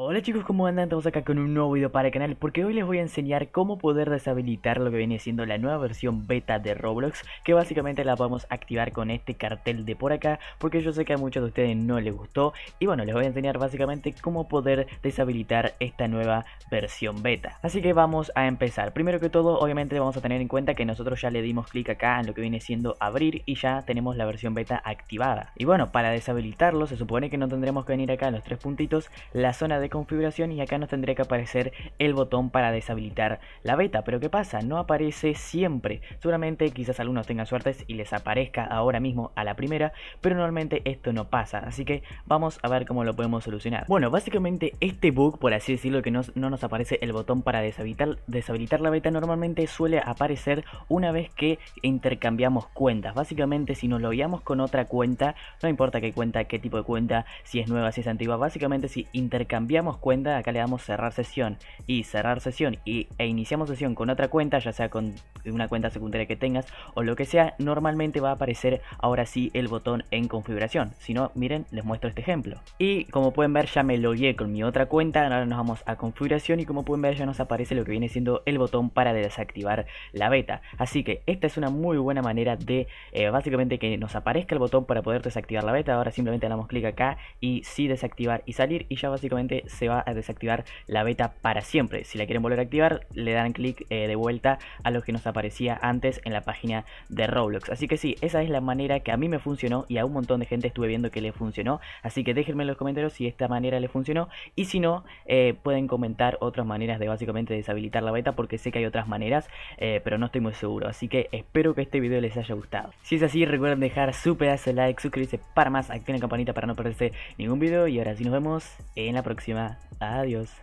Hola chicos, ¿cómo andan? Estamos acá con un nuevo video para el canal porque hoy les voy a enseñar cómo poder deshabilitar lo que viene siendo la nueva versión beta de Roblox que básicamente la podemos activar con este cartel de por acá porque yo sé que a muchos de ustedes no les gustó y bueno, les voy a enseñar básicamente cómo poder deshabilitar esta nueva versión beta. Así que vamos a empezar. Primero que todo, obviamente vamos a tener en cuenta que nosotros ya le dimos clic acá en lo que viene siendo abrir y ya tenemos la versión beta activada. Y bueno, para deshabilitarlo se supone que no tendremos que venir acá en los tres puntitos, la zona de configuración y acá nos tendría que aparecer el botón para deshabilitar la beta. Pero ¿qué pasa? No aparece siempre. Seguramente quizás algunos tengan suertes y les aparezca ahora mismo a la primera, pero normalmente esto no pasa. Así que vamos a ver cómo lo podemos solucionar. Bueno, básicamente este bug, por así decirlo, que no, nos aparece el botón para deshabilitar, deshabilitar la beta, normalmente suele aparecer una vez que intercambiamos cuentas. Básicamente si nos logueamos con otra cuenta, no importa qué cuenta, qué tipo de cuenta, si es nueva, si es antigua, básicamente si intercambiamos damos cuenta, acá le damos cerrar sesión y cerrar sesión y, e iniciamos sesión con otra cuenta, ya sea con una cuenta secundaria que tengas o lo que sea, normalmente va a aparecer ahora sí el botón en configuración. Si no, miren, les muestro este ejemplo. Y como pueden ver, ya me logué con mi otra cuenta, ahora nos vamos a configuración y como pueden ver ya nos aparece lo que viene siendo el botón para desactivar la beta. Así que esta es una muy buena manera de eh, básicamente que nos aparezca el botón para poder desactivar la beta. Ahora simplemente damos clic acá y sí desactivar y salir y ya básicamente se va a desactivar la beta para siempre. Si la quieren volver a activar, le dan clic eh, de vuelta a lo que nos aparecía antes en la página de Roblox. Así que sí, esa es la manera que a mí me funcionó y a un montón de gente estuve viendo que le funcionó. Así que déjenme en los comentarios si esta manera le funcionó y si no, eh, pueden comentar otras maneras de básicamente deshabilitar la beta porque sé que hay otras maneras, eh, pero no estoy muy seguro. Así que espero que este video les haya gustado. Si es así, recuerden dejar su pedazo de like, suscribirse para más, activen la campanita para no perderse ningún video y ahora sí nos vemos en la próxima. Adiós.